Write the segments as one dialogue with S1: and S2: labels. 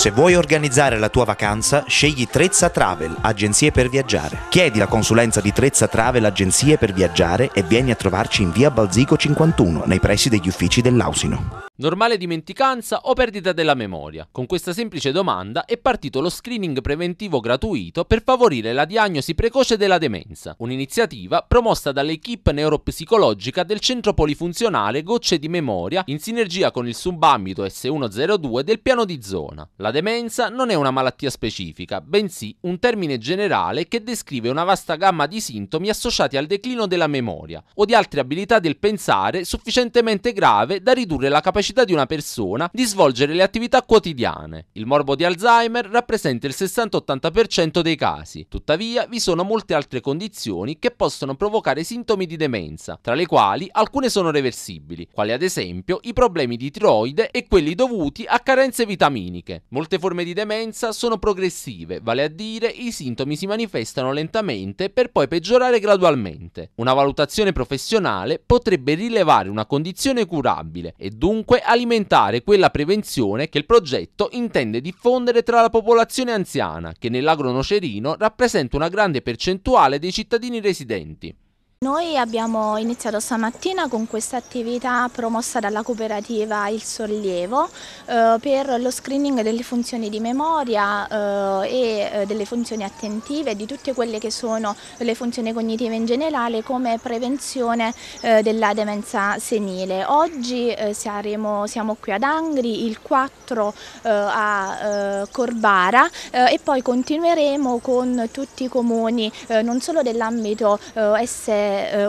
S1: Se vuoi organizzare la tua vacanza, scegli Trezza Travel, agenzie per viaggiare. Chiedi la consulenza di Trezza Travel, agenzie per viaggiare e vieni a trovarci in via Balzico 51, nei pressi degli uffici dell'Ausino. Normale dimenticanza o perdita della memoria? Con questa semplice domanda è partito lo screening preventivo gratuito per favorire la diagnosi precoce della demenza, un'iniziativa promossa dall'equipe neuropsicologica del centro polifunzionale Gocce di Memoria in sinergia con il subambito S102 del piano di zona. La la demenza non è una malattia specifica, bensì un termine generale che descrive una vasta gamma di sintomi associati al declino della memoria o di altre abilità del pensare sufficientemente grave da ridurre la capacità di una persona di svolgere le attività quotidiane. Il morbo di Alzheimer rappresenta il 60-80% dei casi, tuttavia vi sono molte altre condizioni che possono provocare sintomi di demenza, tra le quali alcune sono reversibili, quali ad esempio i problemi di tiroide e quelli dovuti a carenze vitaminiche. Molte forme di demenza sono progressive, vale a dire i sintomi si manifestano lentamente per poi peggiorare gradualmente. Una valutazione professionale potrebbe rilevare una condizione curabile e dunque alimentare quella prevenzione che il progetto intende diffondere tra la popolazione anziana, che nell'agronocerino rappresenta una grande percentuale dei cittadini residenti.
S2: Noi abbiamo iniziato stamattina con questa attività promossa dalla cooperativa Il Sollievo eh, per lo screening delle funzioni di memoria eh, e eh, delle funzioni attentive, di tutte quelle che sono le funzioni cognitive in generale come prevenzione eh, della demenza senile. Oggi eh, saremo, siamo qui ad Angri, il 4 eh, a Corbara e poi continueremo con tutti i comuni non solo dell'ambito eh,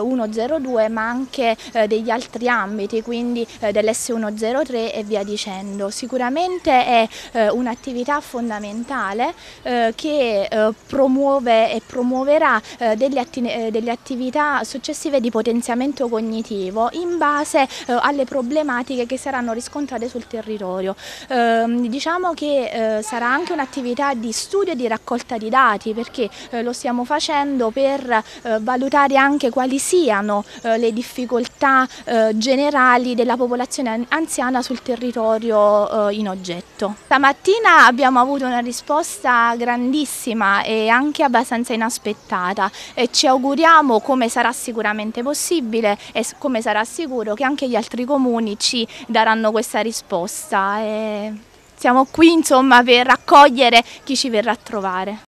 S2: 102 ma anche eh, degli altri ambiti, quindi eh, dell'S103 e via dicendo. Sicuramente è eh, un'attività fondamentale che promuove e promuoverà delle, attività successive di potenziamento cognitivo in base alle problematiche che saranno riscontrate sul territorio. Ehm, diciamo che sarà anche un'attività di studio e di raccolta di dati perché lo stiamo facendo per valutare anche quali siano eh, le difficoltà eh, generali della popolazione anziana sul territorio eh, in oggetto. Stamattina abbiamo avuto una risposta grandissima e anche abbastanza inaspettata e ci auguriamo, come sarà sicuramente possibile e come sarà sicuro, che anche gli altri comuni ci daranno questa risposta. E siamo qui insomma per accogliere chi ci verrà a trovare.